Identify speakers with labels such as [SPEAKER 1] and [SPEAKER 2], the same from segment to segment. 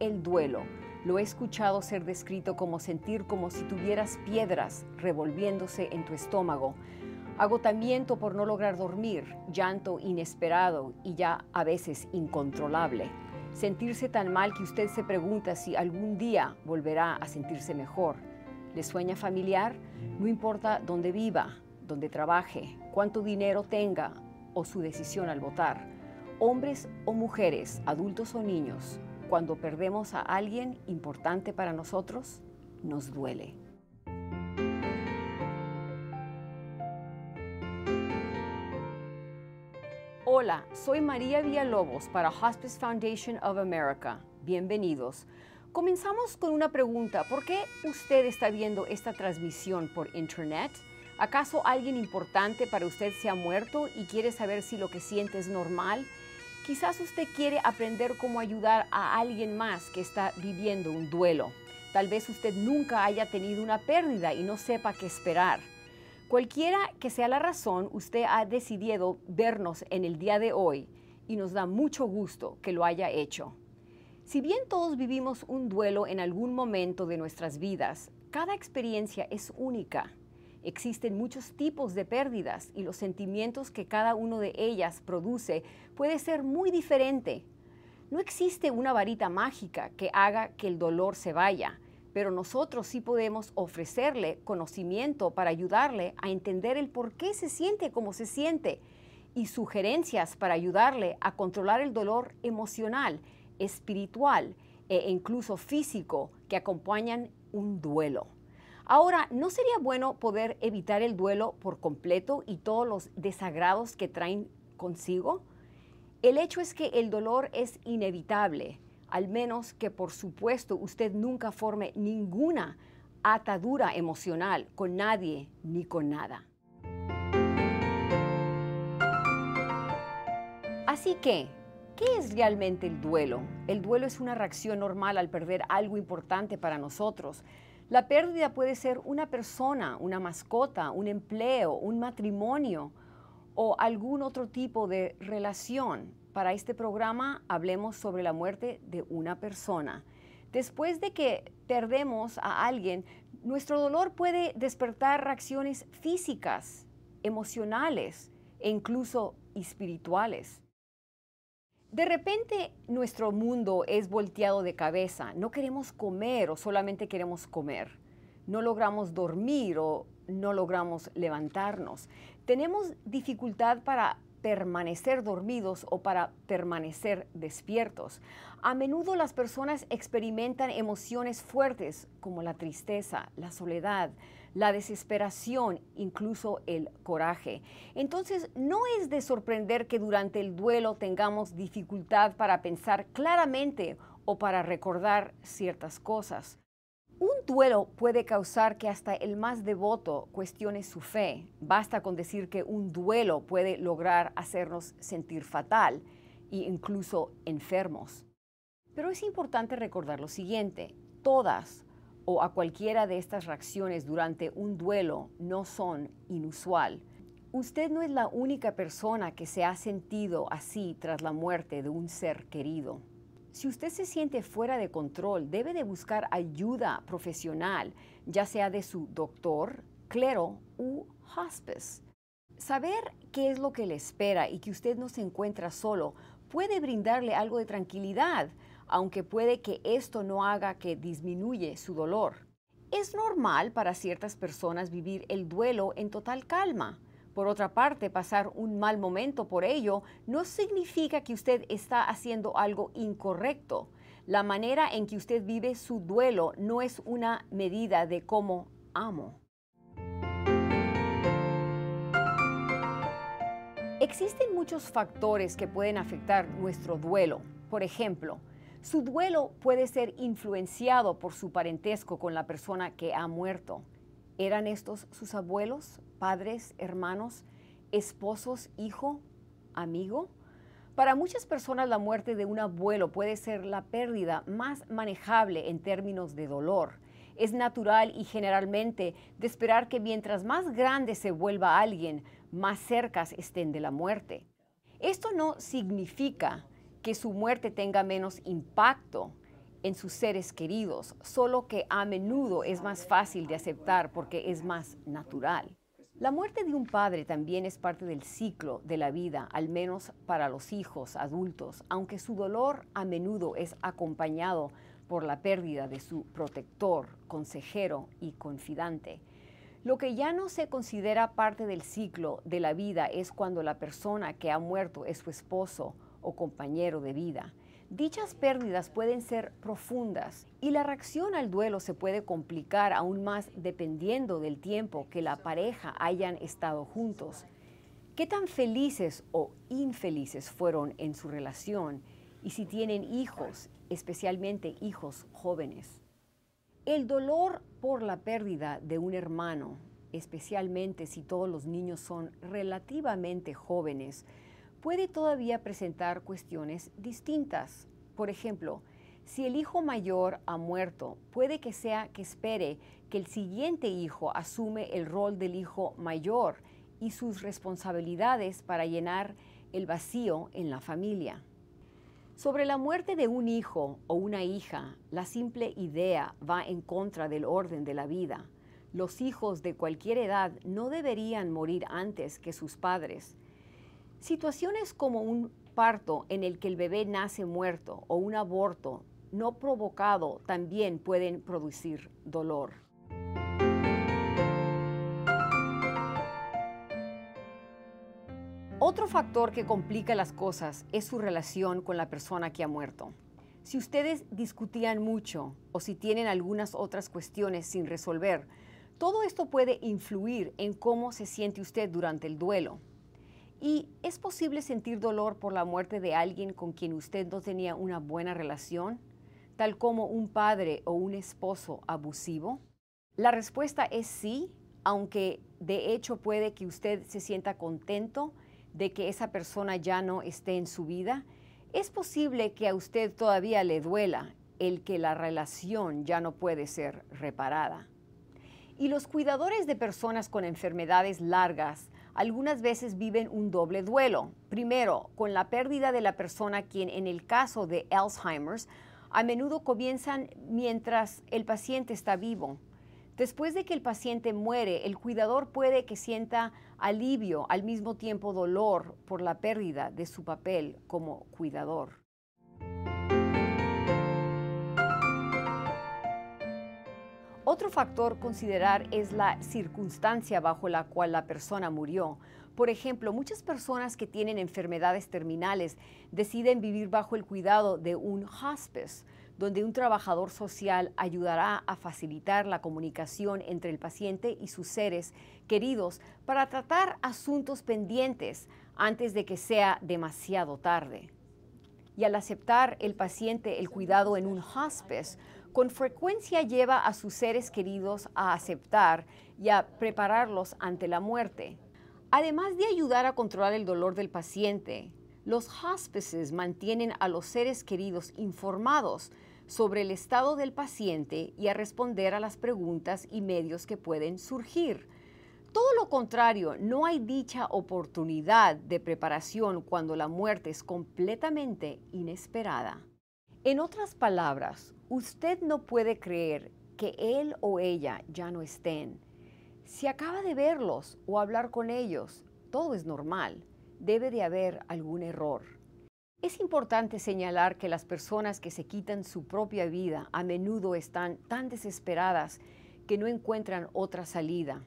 [SPEAKER 1] el duelo. Lo he escuchado ser descrito como sentir como si tuvieras piedras revolviéndose en tu estómago, agotamiento por no lograr dormir, llanto inesperado y ya a veces incontrolable, sentirse tan mal que usted se pregunta si algún día volverá a sentirse mejor. ¿Le sueña familiar? No importa dónde viva, dónde trabaje, cuánto dinero tenga o su decisión al votar. Hombres o mujeres, adultos o niños, cuando perdemos a alguien importante para nosotros, nos duele. Hola, soy María Villalobos para Hospice Foundation of America. Bienvenidos. Comenzamos con una pregunta. ¿Por qué usted está viendo esta transmisión por Internet? ¿Acaso alguien importante para usted se ha muerto y quiere saber si lo que siente es normal? Quizás usted quiere aprender cómo ayudar a alguien más que está viviendo un duelo. Tal vez usted nunca haya tenido una pérdida y no sepa qué esperar. Cualquiera que sea la razón, usted ha decidido vernos en el día de hoy y nos da mucho gusto que lo haya hecho. Si bien todos vivimos un duelo en algún momento de nuestras vidas, cada experiencia es única. Existen muchos tipos de pérdidas y los sentimientos que cada uno de ellas produce puede ser muy diferente. No existe una varita mágica que haga que el dolor se vaya, pero nosotros sí podemos ofrecerle conocimiento para ayudarle a entender el por qué se siente como se siente y sugerencias para ayudarle a controlar el dolor emocional, espiritual e incluso físico que acompañan un duelo. Ahora, ¿no sería bueno poder evitar el duelo por completo y todos los desagrados que traen consigo? El hecho es que el dolor es inevitable, al menos que por supuesto usted nunca forme ninguna atadura emocional con nadie ni con nada. Así que, ¿qué es realmente el duelo? El duelo es una reacción normal al perder algo importante para nosotros la pérdida puede ser una persona, una mascota, un empleo, un matrimonio o algún otro tipo de relación. Para este programa hablemos sobre la muerte de una persona. Después de que perdemos a alguien, nuestro dolor puede despertar reacciones físicas, emocionales e incluso espirituales. De repente nuestro mundo es volteado de cabeza, no queremos comer o solamente queremos comer, no logramos dormir o no logramos levantarnos, tenemos dificultad para permanecer dormidos o para permanecer despiertos. A menudo las personas experimentan emociones fuertes como la tristeza, la soledad, la desesperación, incluso el coraje. Entonces, no es de sorprender que durante el duelo tengamos dificultad para pensar claramente o para recordar ciertas cosas. Un duelo puede causar que hasta el más devoto cuestione su fe. Basta con decir que un duelo puede lograr hacernos sentir fatal e incluso enfermos. Pero es importante recordar lo siguiente, todas o a cualquiera de estas reacciones durante un duelo no son inusual. Usted no es la única persona que se ha sentido así tras la muerte de un ser querido. Si usted se siente fuera de control, debe de buscar ayuda profesional, ya sea de su doctor, clero u hospice. Saber qué es lo que le espera y que usted no se encuentra solo puede brindarle algo de tranquilidad, aunque puede que esto no haga que disminuye su dolor. Es normal para ciertas personas vivir el duelo en total calma. Por otra parte, pasar un mal momento por ello no significa que usted está haciendo algo incorrecto. La manera en que usted vive su duelo no es una medida de cómo amo. Existen muchos factores que pueden afectar nuestro duelo. Por ejemplo, su duelo puede ser influenciado por su parentesco con la persona que ha muerto. ¿Eran estos sus abuelos, padres, hermanos, esposos, hijo, amigo? Para muchas personas la muerte de un abuelo puede ser la pérdida más manejable en términos de dolor. Es natural y generalmente de esperar que mientras más grande se vuelva alguien, más cercas estén de la muerte. Esto no significa que su muerte tenga menos impacto en sus seres queridos, solo que a menudo es más fácil de aceptar porque es más natural. La muerte de un padre también es parte del ciclo de la vida, al menos para los hijos adultos, aunque su dolor a menudo es acompañado por la pérdida de su protector, consejero y confidante. Lo que ya no se considera parte del ciclo de la vida es cuando la persona que ha muerto es su esposo o compañero de vida. Dichas pérdidas pueden ser profundas y la reacción al duelo se puede complicar aún más dependiendo del tiempo que la pareja hayan estado juntos. ¿Qué tan felices o infelices fueron en su relación y si tienen hijos, especialmente hijos jóvenes? El dolor por la pérdida de un hermano, especialmente si todos los niños son relativamente jóvenes, puede todavía presentar cuestiones distintas. Por ejemplo, si el hijo mayor ha muerto, puede que sea que espere que el siguiente hijo asume el rol del hijo mayor y sus responsabilidades para llenar el vacío en la familia. Sobre la muerte de un hijo o una hija, la simple idea va en contra del orden de la vida. Los hijos de cualquier edad no deberían morir antes que sus padres, Situaciones como un parto en el que el bebé nace muerto o un aborto no provocado también pueden producir dolor. Otro factor que complica las cosas es su relación con la persona que ha muerto. Si ustedes discutían mucho o si tienen algunas otras cuestiones sin resolver, todo esto puede influir en cómo se siente usted durante el duelo. ¿Y es posible sentir dolor por la muerte de alguien con quien usted no tenía una buena relación, tal como un padre o un esposo abusivo? La respuesta es sí, aunque de hecho puede que usted se sienta contento de que esa persona ya no esté en su vida. Es posible que a usted todavía le duela el que la relación ya no puede ser reparada. Y los cuidadores de personas con enfermedades largas algunas veces viven un doble duelo. Primero, con la pérdida de la persona quien en el caso de Alzheimer's a menudo comienzan mientras el paciente está vivo. Después de que el paciente muere, el cuidador puede que sienta alivio, al mismo tiempo dolor por la pérdida de su papel como cuidador. Otro factor considerar es la circunstancia bajo la cual la persona murió. Por ejemplo, muchas personas que tienen enfermedades terminales deciden vivir bajo el cuidado de un hospice, donde un trabajador social ayudará a facilitar la comunicación entre el paciente y sus seres queridos para tratar asuntos pendientes antes de que sea demasiado tarde. Y al aceptar el paciente el cuidado en un hospice, con frecuencia lleva a sus seres queridos a aceptar y a prepararlos ante la muerte. Además de ayudar a controlar el dolor del paciente, los hospices mantienen a los seres queridos informados sobre el estado del paciente y a responder a las preguntas y medios que pueden surgir. Todo lo contrario, no hay dicha oportunidad de preparación cuando la muerte es completamente inesperada. En otras palabras, usted no puede creer que él o ella ya no estén. Si acaba de verlos o hablar con ellos, todo es normal. Debe de haber algún error. Es importante señalar que las personas que se quitan su propia vida a menudo están tan desesperadas que no encuentran otra salida.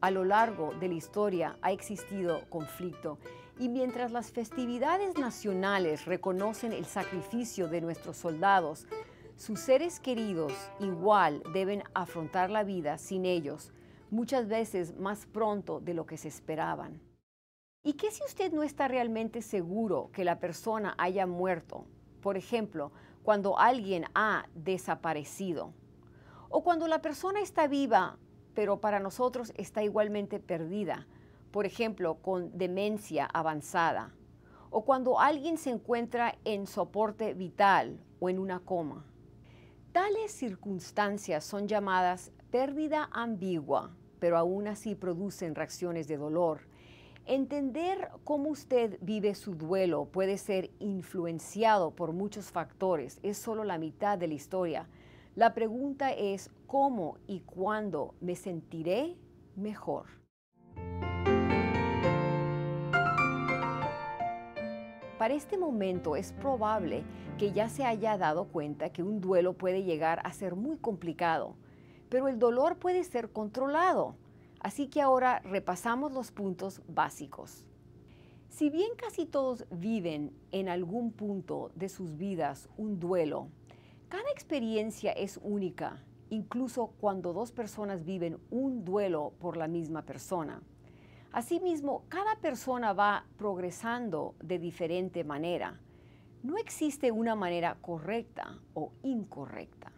[SPEAKER 1] A lo largo de la historia ha existido conflicto y mientras las festividades nacionales reconocen el sacrificio de nuestros soldados, sus seres queridos igual deben afrontar la vida sin ellos, muchas veces más pronto de lo que se esperaban. ¿Y qué si usted no está realmente seguro que la persona haya muerto? Por ejemplo, cuando alguien ha desaparecido. O cuando la persona está viva, pero para nosotros está igualmente perdida, por ejemplo, con demencia avanzada, o cuando alguien se encuentra en soporte vital o en una coma. Tales circunstancias son llamadas pérdida ambigua, pero aún así producen reacciones de dolor. Entender cómo usted vive su duelo puede ser influenciado por muchos factores, es solo la mitad de la historia. La pregunta es cómo y cuándo me sentiré mejor. Para este momento es probable que ya se haya dado cuenta que un duelo puede llegar a ser muy complicado, pero el dolor puede ser controlado. Así que ahora repasamos los puntos básicos. Si bien casi todos viven en algún punto de sus vidas un duelo, cada experiencia es única, incluso cuando dos personas viven un duelo por la misma persona. Asimismo, cada persona va progresando de diferente manera. No existe una manera correcta o incorrecta.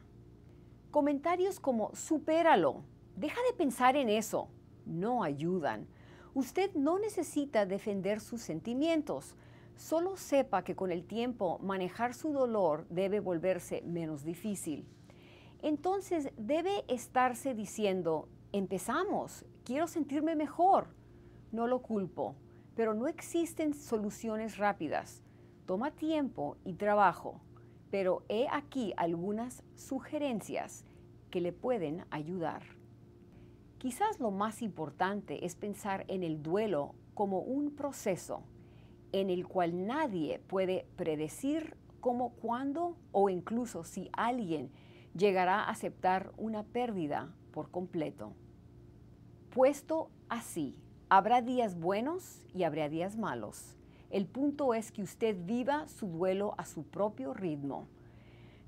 [SPEAKER 1] Comentarios como supéralo, deja de pensar en eso, no ayudan. Usted no necesita defender sus sentimientos. Solo sepa que con el tiempo manejar su dolor debe volverse menos difícil. Entonces debe estarse diciendo, empezamos, quiero sentirme mejor no lo culpo, pero no existen soluciones rápidas. Toma tiempo y trabajo, pero he aquí algunas sugerencias que le pueden ayudar. Quizás lo más importante es pensar en el duelo como un proceso en el cual nadie puede predecir cómo, cuándo o incluso si alguien llegará a aceptar una pérdida por completo. Puesto así, Habrá días buenos y habrá días malos. El punto es que usted viva su duelo a su propio ritmo.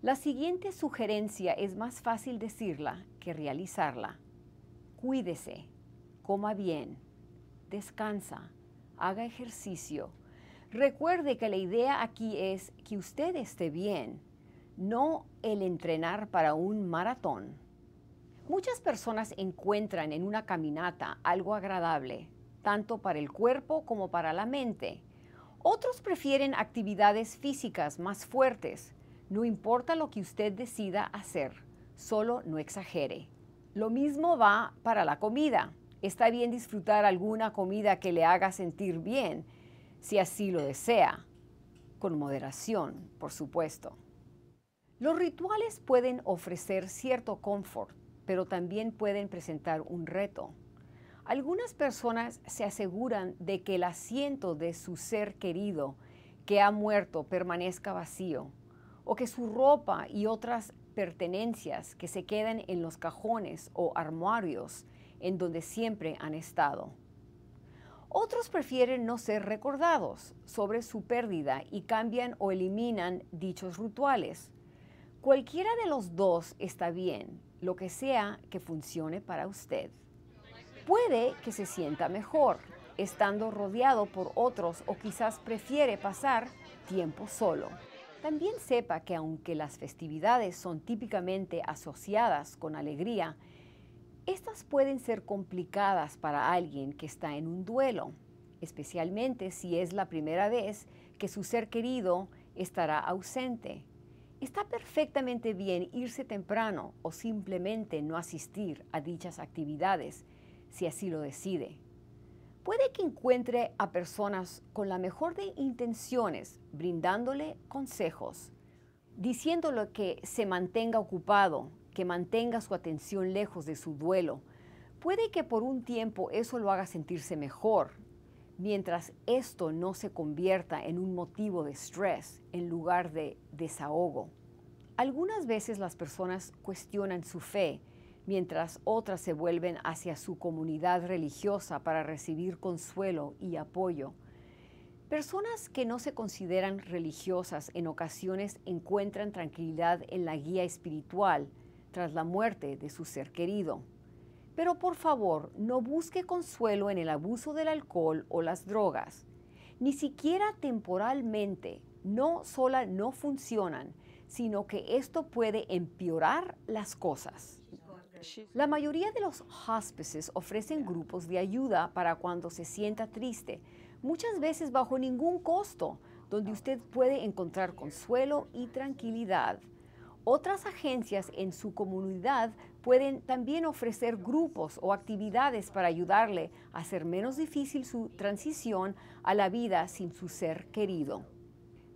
[SPEAKER 1] La siguiente sugerencia es más fácil decirla que realizarla. Cuídese, coma bien, descansa, haga ejercicio. Recuerde que la idea aquí es que usted esté bien, no el entrenar para un maratón. Muchas personas encuentran en una caminata algo agradable, tanto para el cuerpo como para la mente. Otros prefieren actividades físicas más fuertes. No importa lo que usted decida hacer, solo no exagere. Lo mismo va para la comida. Está bien disfrutar alguna comida que le haga sentir bien, si así lo desea, con moderación, por supuesto. Los rituales pueden ofrecer cierto confort, pero también pueden presentar un reto. Algunas personas se aseguran de que el asiento de su ser querido que ha muerto permanezca vacío, o que su ropa y otras pertenencias que se quedan en los cajones o armarios en donde siempre han estado. Otros prefieren no ser recordados sobre su pérdida y cambian o eliminan dichos rituales Cualquiera de los dos está bien, lo que sea que funcione para usted. Puede que se sienta mejor estando rodeado por otros o quizás prefiere pasar tiempo solo. También sepa que aunque las festividades son típicamente asociadas con alegría, estas pueden ser complicadas para alguien que está en un duelo, especialmente si es la primera vez que su ser querido estará ausente Está perfectamente bien irse temprano o simplemente no asistir a dichas actividades si así lo decide. Puede que encuentre a personas con la mejor de intenciones brindándole consejos, diciéndole que se mantenga ocupado, que mantenga su atención lejos de su duelo. Puede que por un tiempo eso lo haga sentirse mejor, Mientras esto no se convierta en un motivo de estrés en lugar de desahogo. Algunas veces las personas cuestionan su fe, mientras otras se vuelven hacia su comunidad religiosa para recibir consuelo y apoyo. Personas que no se consideran religiosas en ocasiones encuentran tranquilidad en la guía espiritual tras la muerte de su ser querido. Pero por favor, no busque consuelo en el abuso del alcohol o las drogas. Ni siquiera temporalmente, no sola no funcionan, sino que esto puede empeorar las cosas. La mayoría de los hospices ofrecen grupos de ayuda para cuando se sienta triste, muchas veces bajo ningún costo, donde usted puede encontrar consuelo y tranquilidad. Otras agencias en su comunidad pueden también ofrecer grupos o actividades para ayudarle a hacer menos difícil su transición a la vida sin su ser querido.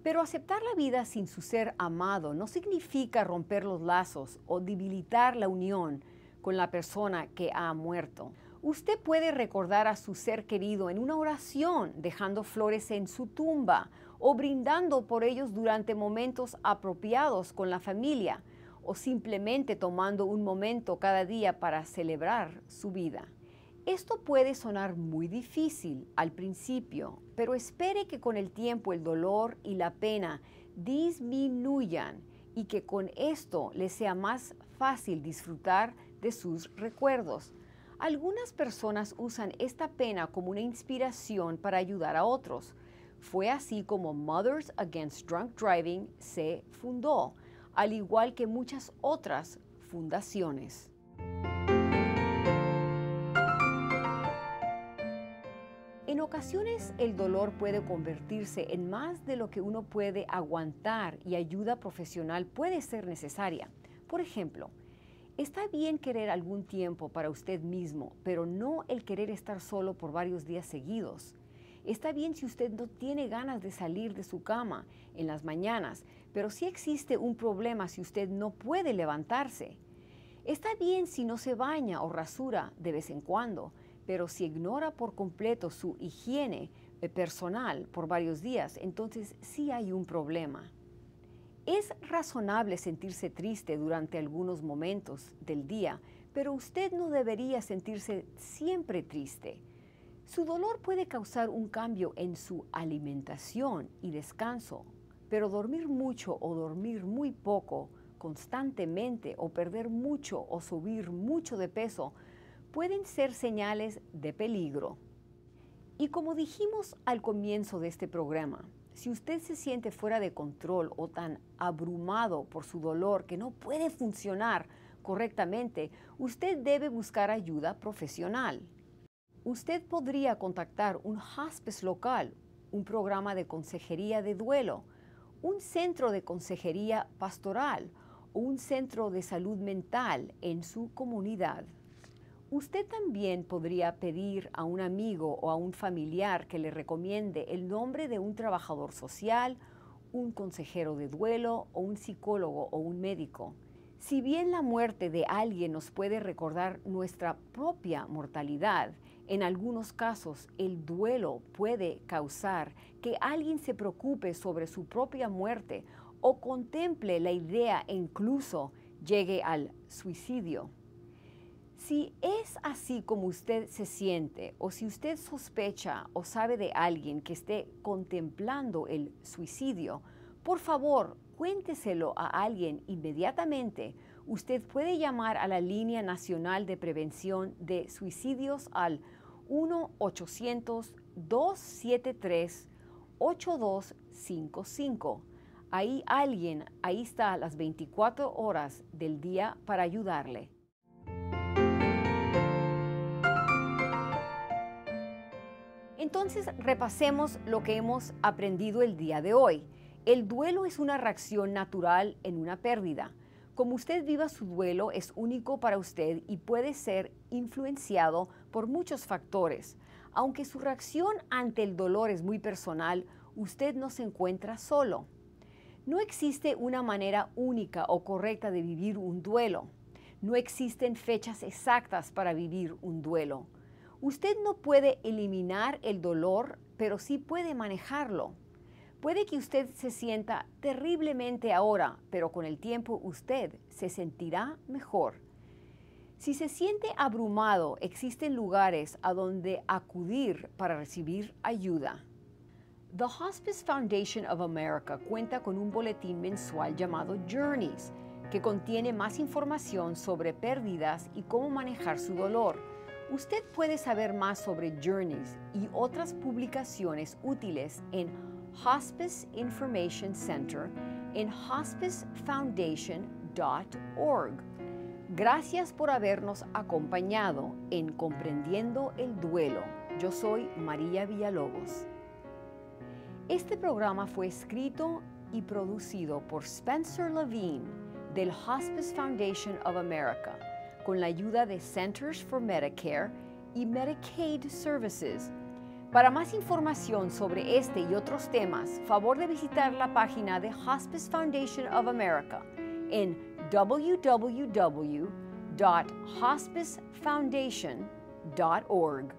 [SPEAKER 1] Pero aceptar la vida sin su ser amado no significa romper los lazos o debilitar la unión con la persona que ha muerto. Usted puede recordar a su ser querido en una oración, dejando flores en su tumba o brindando por ellos durante momentos apropiados con la familia o simplemente tomando un momento cada día para celebrar su vida. Esto puede sonar muy difícil al principio, pero espere que con el tiempo el dolor y la pena disminuyan y que con esto le sea más fácil disfrutar de sus recuerdos. Algunas personas usan esta pena como una inspiración para ayudar a otros. Fue así como Mothers Against Drunk Driving se fundó al igual que muchas otras fundaciones. En ocasiones el dolor puede convertirse en más de lo que uno puede aguantar y ayuda profesional puede ser necesaria. Por ejemplo, está bien querer algún tiempo para usted mismo, pero no el querer estar solo por varios días seguidos. Está bien si usted no tiene ganas de salir de su cama en las mañanas, pero sí existe un problema si usted no puede levantarse. Está bien si no se baña o rasura de vez en cuando, pero si ignora por completo su higiene eh, personal por varios días, entonces sí hay un problema. Es razonable sentirse triste durante algunos momentos del día, pero usted no debería sentirse siempre triste. Su dolor puede causar un cambio en su alimentación y descanso, pero dormir mucho o dormir muy poco constantemente o perder mucho o subir mucho de peso pueden ser señales de peligro. Y como dijimos al comienzo de este programa, si usted se siente fuera de control o tan abrumado por su dolor que no puede funcionar correctamente, usted debe buscar ayuda profesional usted podría contactar un hospice local, un programa de consejería de duelo, un centro de consejería pastoral o un centro de salud mental en su comunidad. Usted también podría pedir a un amigo o a un familiar que le recomiende el nombre de un trabajador social, un consejero de duelo o un psicólogo o un médico. Si bien la muerte de alguien nos puede recordar nuestra propia mortalidad en algunos casos, el duelo puede causar que alguien se preocupe sobre su propia muerte o contemple la idea e incluso llegue al suicidio. Si es así como usted se siente o si usted sospecha o sabe de alguien que esté contemplando el suicidio, por favor, cuénteselo a alguien inmediatamente. Usted puede llamar a la línea nacional de prevención de suicidios al 1-800-273-8255. Ahí alguien, ahí está las 24 horas del día para ayudarle. Entonces repasemos lo que hemos aprendido el día de hoy. El duelo es una reacción natural en una pérdida. Como usted viva su duelo es único para usted y puede ser influenciado por muchos factores. Aunque su reacción ante el dolor es muy personal, usted no se encuentra solo. No existe una manera única o correcta de vivir un duelo. No existen fechas exactas para vivir un duelo. Usted no puede eliminar el dolor, pero sí puede manejarlo. Puede que usted se sienta terriblemente ahora, pero con el tiempo usted se sentirá mejor. Si se siente abrumado, existen lugares a donde acudir para recibir ayuda. The Hospice Foundation of America cuenta con un boletín mensual llamado Journeys, que contiene más información sobre pérdidas y cómo manejar su dolor. Usted puede saber más sobre Journeys y otras publicaciones útiles en Hospice Information Center en hospicefoundation.org Gracias por habernos acompañado en Comprendiendo el Duelo. Yo soy María Villalobos. Este programa fue escrito y producido por Spencer Levine del Hospice Foundation of America con la ayuda de Centers for Medicare y Medicaid Services. Para más información sobre este y otros temas, favor de visitar la página de Hospice Foundation of America en www.hospicefoundation.org.